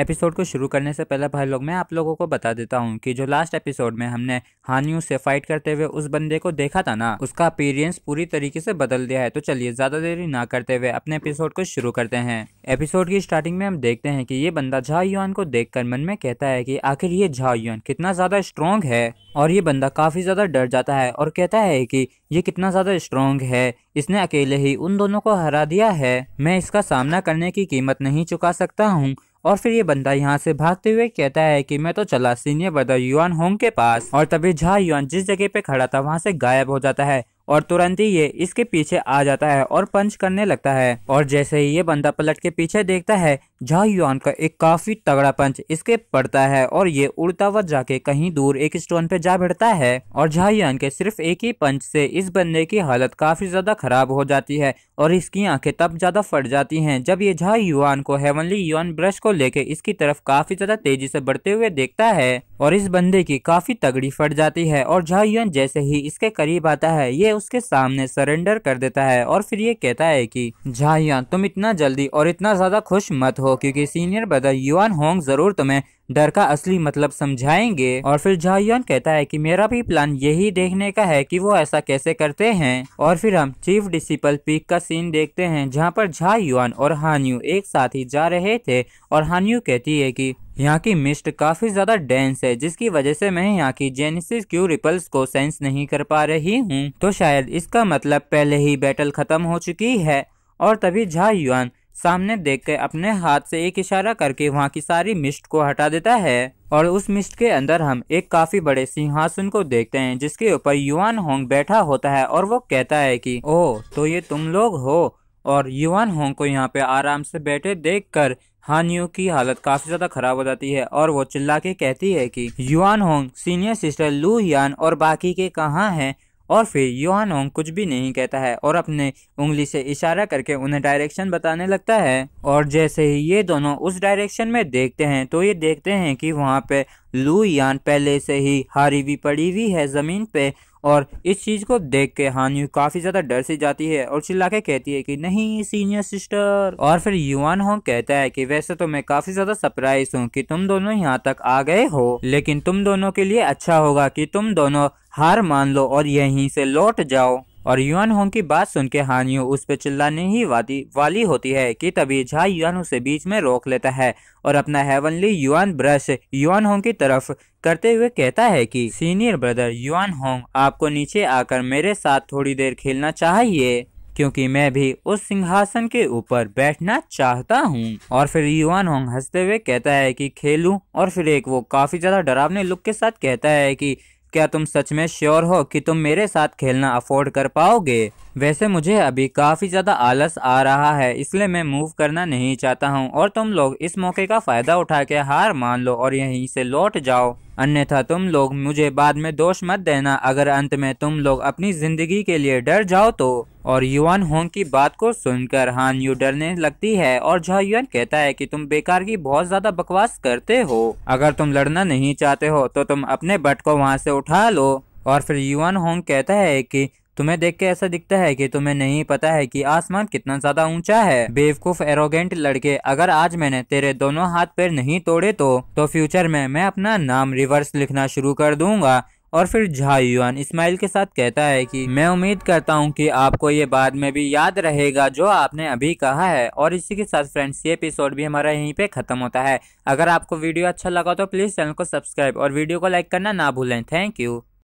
episode को शुरू करने से पहले भाई लोग मैं आप लोगों को बता देता हूँ कि जो लास्ट एपिसोड में हमने हानियों से फाइट करते हुए उस बंदे को देखा था ना उसका अपीरियंस पूरी तरीके से बदल दिया है तो चलिए ज्यादा देरी ना करते हुए अपने एपिसोड को शुरू करते हैं एपिसोड की स्टार्टिंग में हम देखते हैं कि ये बंदा झा युआन को देख मन में कहता है कि आखिर ये झा युआन कितना ज्यादा स्ट्रोंग है और ये बंदा काफी ज्यादा डर जाता है और कहता है कि ये कितना ज्यादा स्ट्रोंग है इसने अकेले ही उन दोनों को हरा दिया है मैं इसका सामना करने की कीमत नहीं चुका सकता हूँ और फिर ये बंदा यहाँ से भागते हुए कहता है कि मैं तो चला सीनियर ब्रदर युआन होंग के पास और तभी झा युआन जिस जगह पे खड़ा था वहाँ से गायब हो जाता है और तुरंत ही ये इसके पीछे आ जाता है और पंच करने लगता है और जैसे ही ये बंदा पलट के पीछे देखता है झा युआन का एक काफी तगड़ा पंच इसके पड़ता है और ये उड़ता हुआ जाके कहीं दूर एक स्टोन पे जा भिड़ता है और झा युआन के सिर्फ एक ही पंच से इस बंदे की हालत काफी ज्यादा खराब हो जाती है और इसकी आंखें तब ज्यादा फट जाती हैं जब ये झा युआन को हेवनली युआन ब्रश को लेके इसकी तरफ काफी ज्यादा तेजी से बढ़ते हुए देखता है और इस बंदे की काफी तगड़ी फट जाती है और झा युआन जैसे ही इसके करीब आता है ये उसके सामने सरेंडर कर देता है और फिर ये कहता है की झा युआन तुम इतना जल्दी और इतना ज्यादा खुश मत हो क्योंकि सीनियर ब्रदर युआन होंग जरूर तुम्हें डर का असली मतलब समझाएंगे और फिर जायुआन कहता है कि मेरा भी प्लान यही देखने का है कि वो ऐसा कैसे करते हैं और फिर हम चीफ डिसिपल पीक का सीन देखते हैं जहाँ पर झा युआन और हान्यू एक साथ ही जा रहे थे और हान्यू कहती है कि यहाँ की मिस्ट काफी ज्यादा डेंस है जिसकी वजह से मैं यहाँ की जेनेसिस क्यू रिपल्स को सेंस नहीं कर पा रही हूँ तो शायद इसका मतलब पहले ही बैटल खत्म हो चुकी है और तभी झा युआन सामने देख कर अपने हाथ से एक इशारा करके वहाँ की सारी मिस्ट को हटा देता है और उस मिस्ट के अंदर हम एक काफी बड़े सिंहासन को देखते हैं जिसके ऊपर युवान होंग बैठा होता है और वो कहता है कि ओ तो ये तुम लोग हो और युवान होंग को यहाँ पे आराम से बैठे देख कर हानियों की हालत काफी ज्यादा खराब हो जाती है और वो चिल्ला के कहती है कि युवान होंग सीनियर सिस्टर लू यान और बाकी के कहाँ हैं और फिर ओंग कुछ भी नहीं कहता है और अपने उंगली से इशारा करके उन्हें डायरेक्शन बताने लगता है और जैसे ही ये दोनों उस डायरेक्शन में देखते हैं तो ये देखते हैं कि वहाँ पे लू यान पहले से ही हारी हुई पड़ी हुई है ज़मीन पे और इस चीज़ को देख के हानयू काफ़ी ज़्यादा डर से जाती है और चिल्ला के कहती है कि नहीं सीनियर सिस्टर और फिर युवान हो कहता है कि वैसे तो मैं काफ़ी ज़्यादा सरप्राइज हूँ कि तुम दोनों यहाँ तक आ गए हो लेकिन तुम दोनों के लिए अच्छा होगा कि तुम दोनों हार मान लो और यहीं से लौट जाओ और युआन होंग की बात सुन के हानियो उस पर चिल्लाने ही वादी वाली होती है कि तभी झा युआन उसे बीच में रोक लेता है और अपना heavenly Yuan brush Yuan Hong की तरफ करते हुए कहता है कि सीनियर ब्रदर युआन होंग आपको नीचे आकर मेरे साथ थोड़ी देर खेलना चाहिए क्योंकि मैं भी उस सिंहासन के ऊपर बैठना चाहता हूँ और फिर युवान होंग हंसते हुए कहता है कि खेलूं और फिर एक वो काफी ज्यादा डरावने लुक के साथ कहता है कि क्या तुम सच में श्योर हो कि तुम मेरे साथ खेलना अफोर्ड कर पाओगे वैसे मुझे अभी काफ़ी ज़्यादा आलस आ रहा है इसलिए मैं मूव करना नहीं चाहता हूँ और तुम लोग इस मौके का फ़ायदा उठा के हार मान लो और यहीं से लौट जाओ अन्यथा तुम लोग मुझे बाद में दोष मत देना अगर अंत में तुम लोग अपनी ज़िंदगी के लिए डर जाओ तो और युवान होंग की बात को सुनकर हान यू डरने लगती है और जो युआन कहता है कि तुम बेकार की बहुत ज्यादा बकवास करते हो अगर तुम लड़ना नहीं चाहते हो तो तुम अपने बट को वहाँ से उठा लो और फिर युवान होंग कहता है कि तुम्हें देख के ऐसा दिखता है कि तुम्हें नहीं पता है कि आसमान कितना ज्यादा ऊंचा है बेवकूफ एरोगेंट लड़के अगर आज मैंने तेरे दोनों हाथ पैर नहीं तोड़े तो तो फ्यूचर में मैं अपना नाम रिवर्स लिखना शुरू कर दूंगा और फिर झायुआन इस्माइल के साथ कहता है कि मैं उम्मीद करता हूँ कि आपको ये बाद में भी याद रहेगा जो आपने अभी कहा है और इसी के साथ फ्रेंड्स ये एपिसोड भी हमारा यहीं पे खत्म होता है अगर आपको वीडियो अच्छा लगा तो प्लीज़ चैनल को सब्सक्राइब और वीडियो को लाइक करना ना भूलें थैंक यू